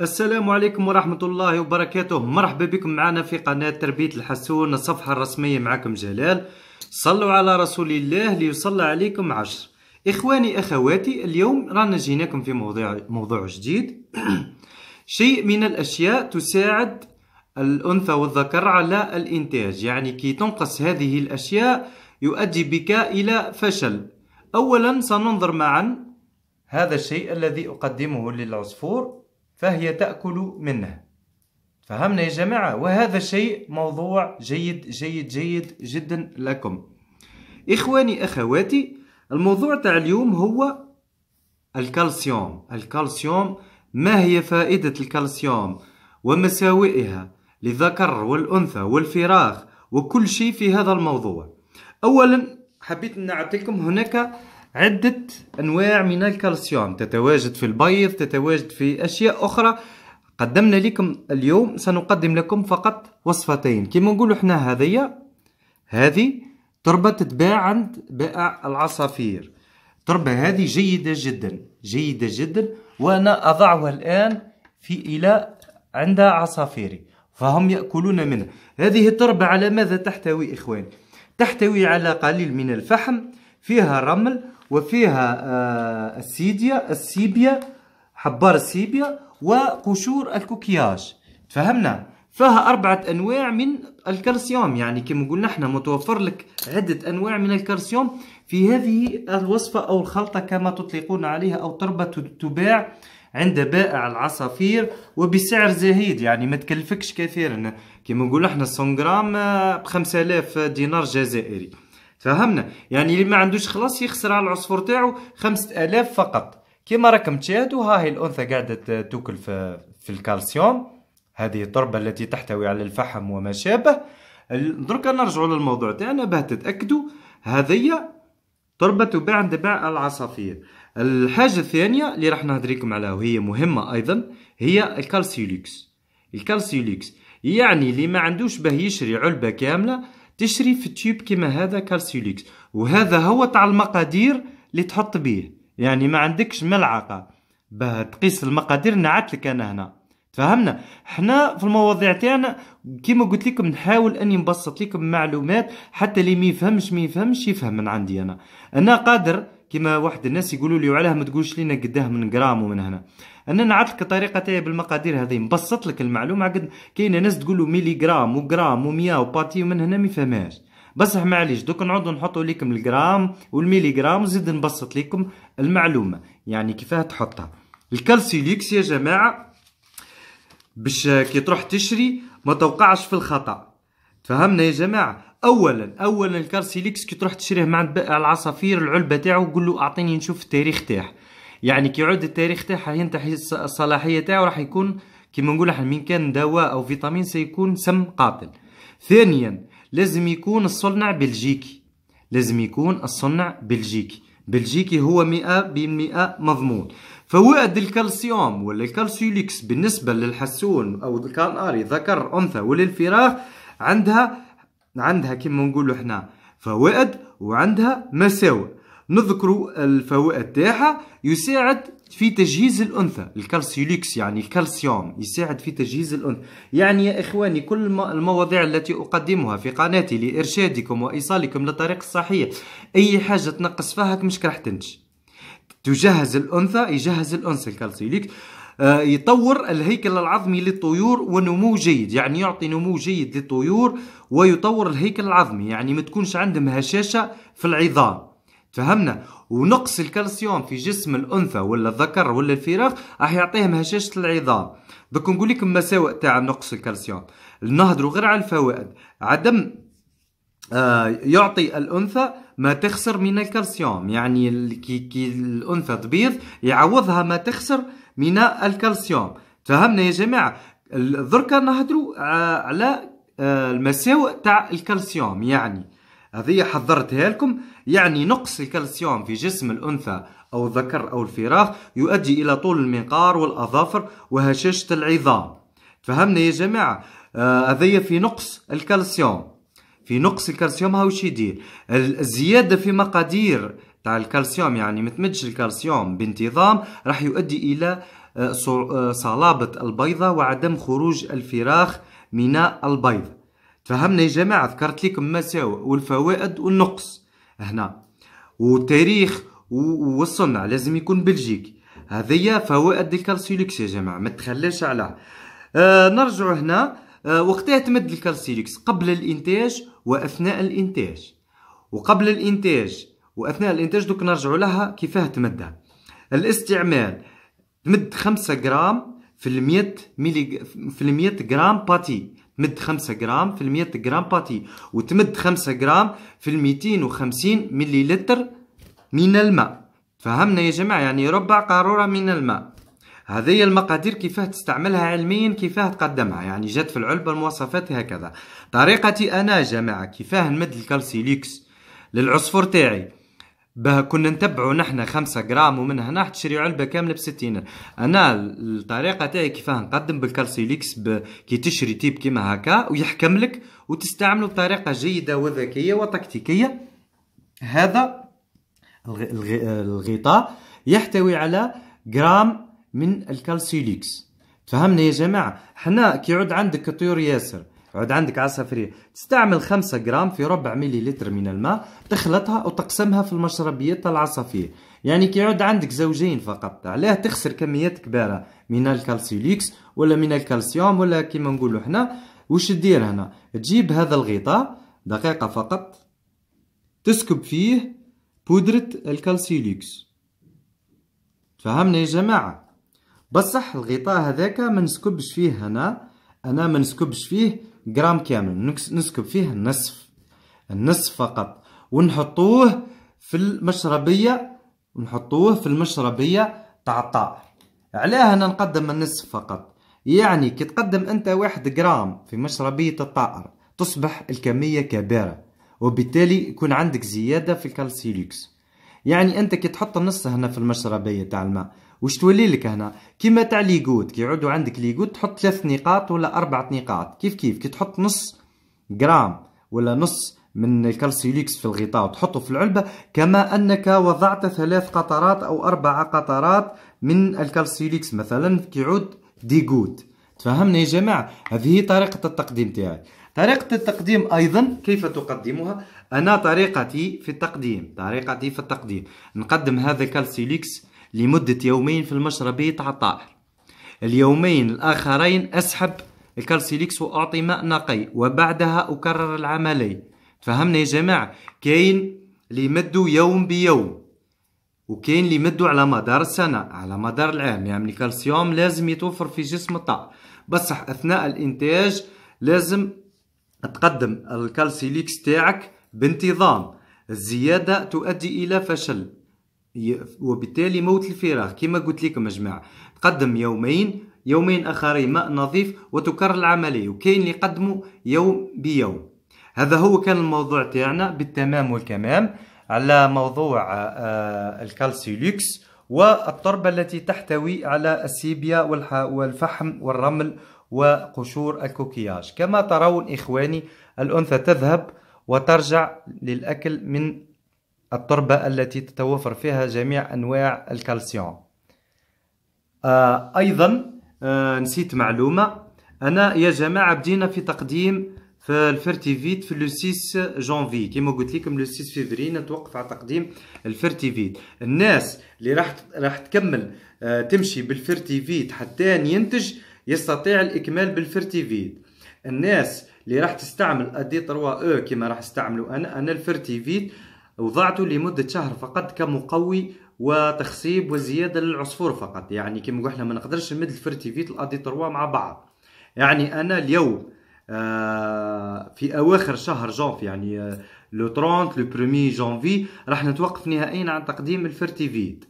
السلام عليكم ورحمة الله وبركاته مرحبا بكم معنا في قناة تربية الحسون الصفحة الرسمية معكم جلال صلوا على رسول الله ليصلى عليكم عشر إخواني أخواتي اليوم رانا جيناكم في موضوع, موضوع جديد شيء من الأشياء تساعد الأنثى والذكر على الإنتاج يعني كي تنقص هذه الأشياء يؤدي بك إلى فشل أولا سننظر معا هذا الشيء الذي أقدمه للعصفور فهي تأكل منه فهمنا يا جماعة وهذا شيء موضوع جيد جيد جيد جدا لكم إخواني أخواتي الموضوع تاع اليوم هو الكالسيوم الكالسيوم ما هي فائدة الكالسيوم ومساوئها للذكر والأنثى والفراخ وكل شيء في هذا الموضوع أولا حبيت نعطيكم هناك عدة أنواع من الكالسيوم تتواجد في البيض تتواجد في أشياء أخرى قدمنا لكم اليوم سنقدم لكم فقط وصفتين كما نقولوا احنا هذه هذه تربة تتباع عند بائع العصافير التربة هذه جيدة جدا جيدة جدا وأنا أضعها الآن في إلى عند عصافيري فهم يأكلون منها هذه التربة على ماذا تحتوي إخواني؟ تحتوي على قليل من الفحم فيها رمل وفيها آه، السيديا السيبيا حبار السيبيا وقشور الكوكياج تفهمنا فيها أربعة أنواع من الكالسيوم يعني كما قلنا احنا متوفر لك عدة أنواع من الكالسيوم في هذه الوصفة أو الخلطة كما تطلقون عليها أو تربة تباع عند بائع العصافير وبسعر زهيد يعني ما تكلفكش كثيرا كما قلنا احنا 100 غرام آه، ب 5000 دينار جزائري فهمنا يعني اللي ما عندوش خلاص يخسر على العصفور تاعو 5000 فقط كما راكم تشاهدوا ها هي الانثى قاعده تاكل في, في الكالسيوم هذه التربه التي تحتوي على الفحم وما شابه دركا نرجعوا للموضوع تاعنا باه تتاكدوا هذه تربه تباع عند باع العصافير الحاجه الثانيه اللي راح نهدريكم عليها وهي مهمه ايضا هي الكالسيوليكس الكالسيوليكس يعني اللي ما عندوش باه يشري علبه كامله تشري في تيوب كيما هذا كالسيوليكس وهذا هو تاع المقادير اللي تحط بيه يعني ما عندكش ملعقه باه تقيس المقادير نعتلك انا هنا تفهمنا حنا في المواضيع تاعنا كيما قلت لكم نحاول اني نبسط لكم معلومات حتى اللي ما يفهمش ما يفهمش يفهم من عندي انا انا قادر كيما واحد الناس يقولوا لي وعلاه ما تقولش لينا قداه من جرام ومن هنا انا نعطيك طريقه تاعي بالمقادير هذه نبسط لك المعلومه قد كاينه ناس تقولوا ميلي جرام وجرام و100 وباتي ومن هنا ما يفهمهاش بصح معليش دوك نعودو نحطوا لكم الجرام والميلي جرام وزيد نبسط لكم المعلومه يعني كيفاه تحطها الكالسيليكس يا جماعه باش كي تروح تشري ما توقعش في الخطا فهمنا يا جماعه اولا اولا الكارسيليكس كي تروح تشريه مع العصافير العلبه تاعو قول له اعطيني نشوف التاريخ تاعه يعني كي يعود التاريخ تاعها ينتهي الصلاحيه تاعو راح يكون كيما نقول احنا من كان دواء او فيتامين سيكون سم قاتل ثانيا لازم يكون الصنع بلجيكي لازم يكون الصنع بلجيكي بلجيكي هو مئة بالمئة مضمون فوائد الكالسيوم ولا الكالسيوليكس بالنسبة للحسون أو الكالاري ذكر أنثى وللفراخ عندها عندها كما نقولوا احنا فوائد وعندها مساوئ نذكر الفوائد تاعها يساعد في تجهيز الانثى الكالسيوليكس يعني الكالسيوم يساعد في تجهيز الانثى يعني يا اخواني كل المواضيع التي اقدمها في قناتي لارشادكم وايصالكم للطريق الصحيح اي حاجه تنقص فيها مش راح تنجح تجهز الانثى يجهز الانثى الكالسيوليكس آه، يطور الهيكل العظمي للطيور ونمو جيد يعني يعطي نمو جيد للطيور ويطور الهيكل العظمي يعني ما تكونش عندهم هشاشة في العظام فهمنا ونقص الكالسيوم في جسم الانثى ولا الذكر ولا الفراخ راح يعطيهم هشاشه العظام دوك نقول لكم مساوئ تاع نقص الكالسيوم نهضروا غير على الفوائد عدم آه يعطي الانثى ما تخسر من الكالسيوم يعني كي, كي الانثى تبيض يعوضها ما تخسر من الكالسيوم فهمنا يا جماعه دركا نهضروا آه، على آه، المساوئ تاع الكالسيوم يعني هذه حضرتها لكم يعني نقص الكالسيوم في جسم الانثى او الذكر او الفراخ يؤدي الى طول المنقار والاظافر وهشاشه العظام فهمنا يا جماعه آه، هذه في نقص الكالسيوم في نقص الكالسيوم هاو يدير الزياده في مقادير الكالسيوم يعني متمدش الكالسيوم بانتظام راح يؤدي الى آه، آه، صلابة البيضة وعدم خروج الفراخ من البيض تفهمنا يا جماعة ذكرت لكم المساوئ والفوائد والنقص هنا والتاريخ والصنع لازم يكون بلجيكي هذه فوائد الكالسيوليكس يا جماعة ما تخليش عليها آه نرجع هنا آه وقتها تمد الكالسيوليكس قبل الانتاج واثناء الانتاج وقبل الانتاج واثناء الانتاج دوك نرجعوا لها كيفاه تمدها الاستعمال تمد 5 غرام في ال 100 ملي في ال 100 غرام باتي تمد 5 غرام في ال 100 غرام باتي وتمد 5 غرام في ال 250 مليلتر من الماء فهمنا يا جماعه يعني ربع قاروره من الماء هذه هي المقادير كيفاه تستعملها علميا كيفاه تقدمها يعني جات في العلبة المواصفات هكذا طريقتي أنا يا جماعة كيفاه نمد الكالسيليكس للعصفور تاعي باه كنا نتبعوا نحنا خمسة جرام ومن هنا تشري علبة كاملة بستين أنا الطريقة تاعي كيفاه نقدم بالكالسيليكس ب... كي تشري تيب كيما هكا ويحكم لك وتستعمله بطريقة جيدة وذكية وتكتيكية هذا الغطاء يحتوي على جرام من الكالسيليكس فهمنا يا جماعة حنا كيعود عندك الطيور ياسر عود عندك عصا فرية تستعمل 5 جرام في ربع ملي لتر من الماء تخلطها وتقسمها في المشربية تاع العصافير يعني كي يعود عندك زوجين فقط علاه تخسر كميات كبيرة من الكالسيوليكس ولا من الكالسيوم ولا كيما نقولوا حنا وش تدير هنا تجيب هذا الغطاء دقيقة فقط تسكب فيه بودرة الكالسيوليكس تفهمنا يا جماعة بصح الغطاء هذاك ما نسكبش فيه هنا انا ما نسكبش فيه جرام كامل نسكب فيه النصف النصف فقط ونحطوه في المشربية ونحطوه في المشربية تاع الطائر علاه انا نقدم النصف فقط يعني كي تقدم انت واحد جرام في مشربية الطائر تصبح الكمية كبيرة وبالتالي يكون عندك زيادة في الكالسيليكس يعني انت كي تحط النص هنا في المشربية تاع الماء واش تولي لك هنا كيما تاع ليغود كي يعودوا عندك ليغود تحط ثلاث نقاط ولا اربع نقاط كيف كيف كي تحط نص جرام ولا نص من الكالسيوليكس في الغطاء وتحطه في العلبة كما أنك وضعت ثلاث قطرات أو أربع قطرات من الكالسيوليكس مثلا كيعود ديغود تفهمنا يا جماعة هذه هي طريقة التقديم تاعي طريقة التقديم أيضا كيف تقدمها أنا طريقتي في التقديم طريقتي في التقديم نقدم هذا كالسيليكس لمدة يومين في المشربية تاع الطائر اليومين الآخرين أسحب الكالسيليكس وأعطي ماء نقي وبعدها أكرر العملية فهمنا يا جماعة كاين اللي يمدوا يوم بيوم وكاين اللي يمدوا على مدار السنة على مدار العام يعني الكالسيوم لازم يتوفر في جسم الطائر بصح أثناء الإنتاج لازم تقدم الكالسيليكس تاعك بانتظام الزيادة تؤدي إلى فشل وبالتالي موت الفراغ كما قلت لكم يا جماعه تقدم يومين يومين اخرين ماء نظيف وتكرر العمليه وكاين اللي يقدموا يوم بيوم هذا هو كان الموضوع تاعنا بالتمام والكمام على موضوع آه، آه، الكالسيليكس والتربه التي تحتوي على السيبيا والفحم والرمل وقشور الكوكياج كما ترون إخواني الأنثى تذهب وترجع للأكل من التربة التي تتوفر فيها جميع أنواع الكالسيوم آه، أيضا آه، نسيت معلومة أنا يا جماعة بدينا في تقديم في الفيرتيفيت في لو 6 جونفي كيما قلت لكم لو 6 فيفري نتوقف على تقديم الفيرتيفيت الناس اللي راح راح تكمل آه، تمشي بالفيرتيفيت حتى ينتج يستطيع الاكمال بالفيرتيفيت الناس اللي راح تستعمل ادي 3 او كيما راح استعملوا انا انا الفيرتيفيت وضعته لمدة شهر فقط كمقوي وتخصيب وزيادة للعصفور فقط يعني كما قلنا ما نقدرش نمد الفرتيفيت الأدي تروا مع بعض يعني أنا اليوم آه، في أواخر شهر جانفي يعني آه، لو 30 لو برومي جانفي راح نتوقف نهائيا عن تقديم الفرتيفيت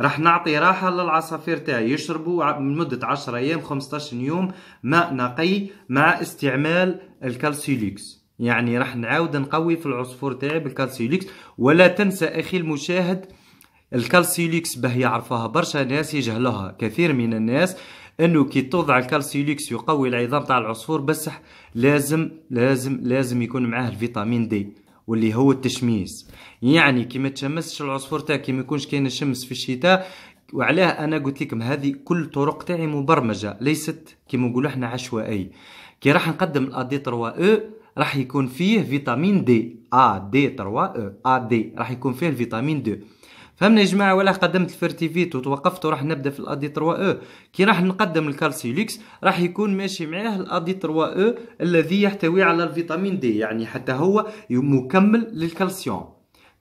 راح نعطي راحة للعصافير تاعي يشربوا من مدة 10 أيام 15 يوم ماء نقي مع استعمال الكالسيليكس يعني راح نعاود نقوي في العصفور تاعي بالكالسيوليكس ولا تنسى اخي المشاهد الكالسيوليكس به يعرفها برشا ناس يجهلها كثير من الناس انه كي توضع الكالسيوليكس يقوي العظام تاع العصفور بصح لازم لازم لازم يكون معاه الفيتامين دي واللي هو التشميس يعني كي ما تشمسش العصفور تاعك كي ما يكونش كاين الشمس في الشتاء وعلاه انا قلت لكم هذه كل طرق تاعي مبرمجه ليست كيما نقولوا احنا عشوائي كي راح نقدم الادي 3 او راح يكون فيه فيتامين دي ا دي 3 او ا دي راح يكون فيه الفيتامين دو فهمنا يا جماعه ولا قدمت الفيرتيفيت وتوقفت وراح نبدا في الادي 3 او e؟ كي راح نقدم الكالسيليكس راح يكون ماشي معاه الادي 3 او e الذي يحتوي على الفيتامين دي يعني حتى هو مكمل للكالسيوم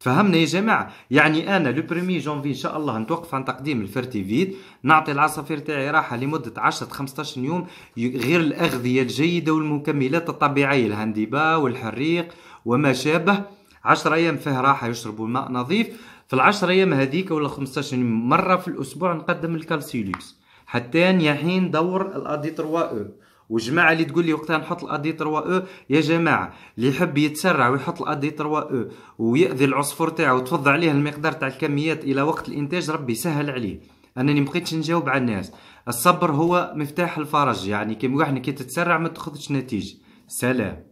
تفهمنا يا جماعه يعني انا لو بريمي جونفي ان شاء الله نتوقف عن تقديم الفرتي الفرتيفيد نعطي العصافير تاعي راحه لمده 10 15 يوم غير الاغذيه الجيده والمكملات الطبيعيه الهنديبا والحريق وما شابه 10 ايام فيه راحه يشربوا الماء نظيف في العشر ايام هذيك ولا 15 يوم مره في الاسبوع نقدم الكالسيليكس حتى يحين دور الادي 3 او وجماعه اللي تقول لي وقتها نحط الادي 3 او يا جماعه اللي يحب يتسرع ويحط الادي 3 او وياذي العصفور تاعو وتفض عليه المقدار تاع الكميات الى وقت الانتاج ربي يسهل عليه انني مبقيتش نجاوب على الناس الصبر هو مفتاح الفرج يعني كي واحد كي تتسرع ما تاخذش نتيجه سلام